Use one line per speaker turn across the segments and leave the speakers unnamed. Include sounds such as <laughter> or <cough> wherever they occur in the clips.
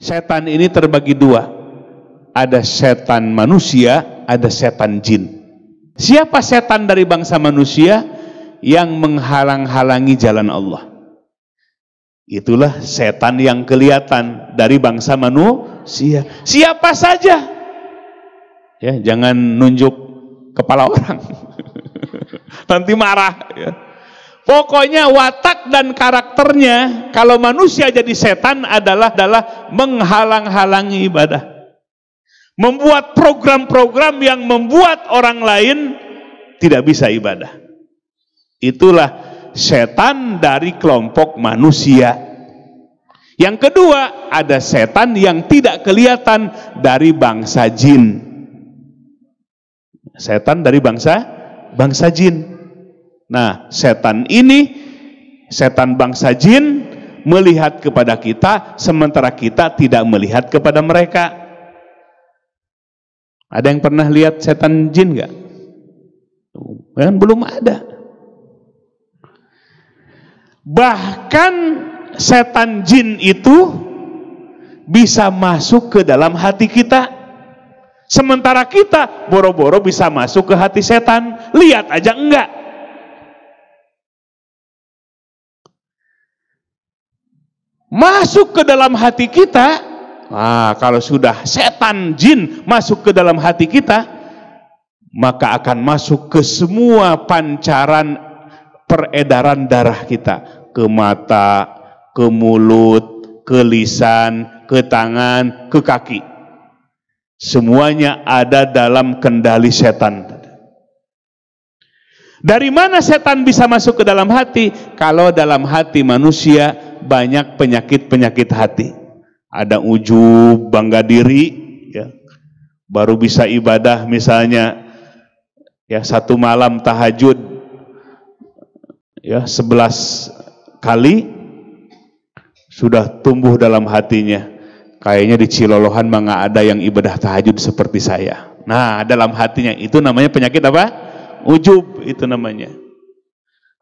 Setan ini terbagi dua. Ada setan manusia, ada setan jin. Siapa setan dari bangsa manusia yang menghalang-halangi jalan Allah? Itulah setan yang kelihatan dari bangsa manusia. Siapa saja? Ya, jangan nunjuk kepala orang. <laughs> Nanti marah. Ya. Pokoknya watak dan karakternya kalau manusia jadi setan adalah adalah menghalang-halangi ibadah. Membuat program-program yang membuat orang lain tidak bisa ibadah. Itulah setan dari kelompok manusia. Yang kedua, ada setan yang tidak kelihatan dari bangsa jin. Setan dari bangsa bangsa jin. Nah, setan ini, setan bangsa jin melihat kepada kita, sementara kita tidak melihat kepada mereka. Ada yang pernah lihat setan jin nggak? Kan belum ada. Bahkan setan jin itu bisa masuk ke dalam hati kita. Sementara kita boro-boro bisa masuk ke hati setan. Lihat aja enggak. masuk ke dalam hati kita, nah, kalau sudah setan jin masuk ke dalam hati kita, maka akan masuk ke semua pancaran peredaran darah kita, ke mata, ke mulut, ke lisan, ke tangan, ke kaki. Semuanya ada dalam kendali setan. Dari mana setan bisa masuk ke dalam hati? Kalau dalam hati manusia banyak penyakit-penyakit hati. Ada ujub, bangga diri, ya. baru bisa ibadah misalnya ya satu malam tahajud ya sebelas kali sudah tumbuh dalam hatinya kayaknya di Cilolohan mah ada yang ibadah tahajud seperti saya nah dalam hatinya itu namanya penyakit apa ujub itu namanya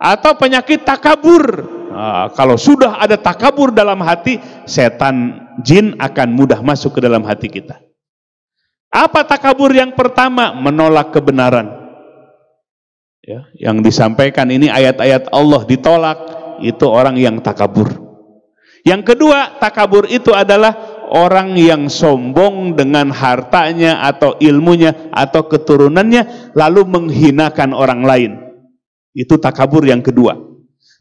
atau penyakit takabur Ah, kalau sudah ada takabur dalam hati, setan jin akan mudah masuk ke dalam hati kita. Apa takabur yang pertama? Menolak kebenaran. Ya, yang disampaikan ini ayat-ayat Allah ditolak, itu orang yang takabur. Yang kedua, takabur itu adalah orang yang sombong dengan hartanya atau ilmunya atau keturunannya lalu menghinakan orang lain. Itu takabur yang kedua.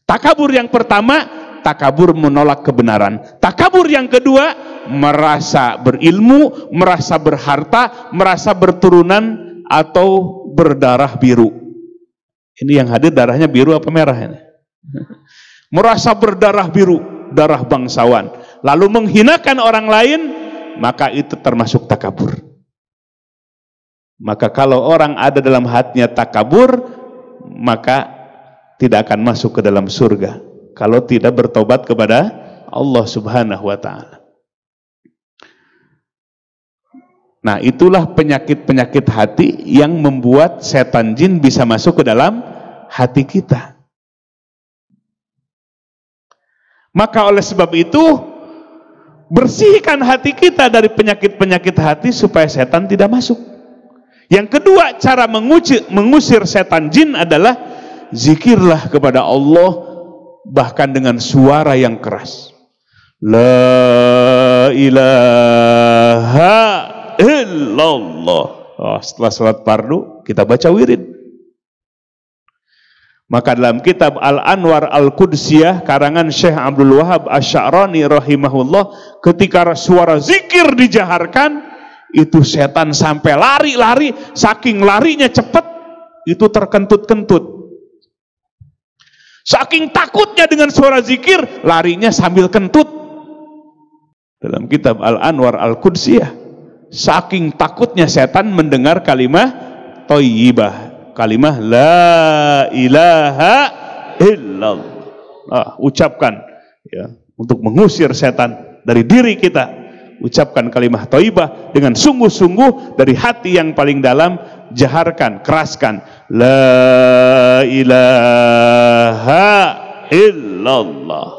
Takabur yang pertama, takabur menolak kebenaran. Takabur yang kedua, merasa berilmu, merasa berharta, merasa berturunan atau berdarah biru. Ini yang hadir darahnya biru apa merah ini? <laughs> merasa berdarah biru, darah bangsawan, lalu menghinakan orang lain, maka itu termasuk takabur. Maka kalau orang ada dalam hatinya takabur, maka tidak akan masuk ke dalam surga kalau tidak bertobat kepada Allah Subhanahu wa taala. Nah, itulah penyakit-penyakit hati yang membuat setan jin bisa masuk ke dalam hati kita. Maka oleh sebab itu bersihkan hati kita dari penyakit-penyakit hati supaya setan tidak masuk. Yang kedua, cara mengusir, mengusir setan jin adalah zikirlah kepada Allah bahkan dengan suara yang keras. La ilaha illallah. Oh, setelah sholat fardu kita baca wirid. Maka dalam kitab Al-Anwar Al-Qudsiyah, karangan Syekh Abdul Wahab Asy'arani rahimahullah, ketika suara zikir dijaharkan, itu setan sampai lari-lari, saking larinya cepat, itu terkentut-kentut Saking takutnya dengan suara zikir, larinya sambil kentut. Dalam kitab Al-Anwar Al-Qudsiyah, saking takutnya setan mendengar kalimah toyibah. Kalimah la ilaha illallah. Ah, ucapkan ya, untuk mengusir setan dari diri kita. Ucapkan kalimah toibah dengan sungguh-sungguh dari hati yang paling dalam jaharkan, keraskan. La ilaha illallah.